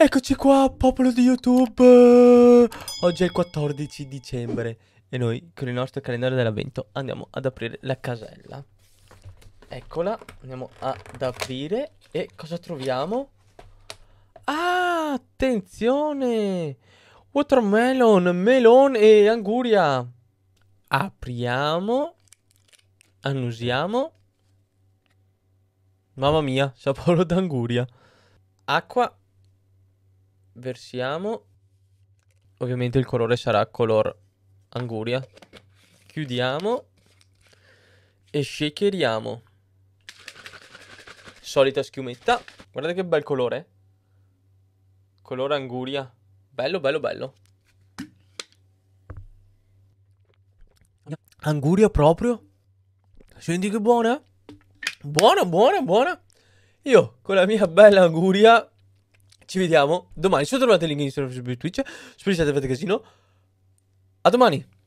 Eccoci qua, popolo di YouTube! Oggi è il 14 dicembre e noi con il nostro calendario dell'avvento andiamo ad aprire la casella. Eccola, andiamo ad aprire e cosa troviamo? Ah, attenzione! Watermelon, melone e anguria! Apriamo, annusiamo. Mamma mia, saporo d'anguria. Acqua versiamo. Ovviamente il colore sarà color anguria. Chiudiamo e shakeriamo. Solita schiumetta. Guardate che bel colore. Colore anguria. Bello, bello, bello. Anguria proprio. Senti che buona. Buona, buona, buona. Io con la mia bella anguria ci vediamo domani. Se trovate il link in Instagram su Twitch. Spero che siate avete casino. A domani.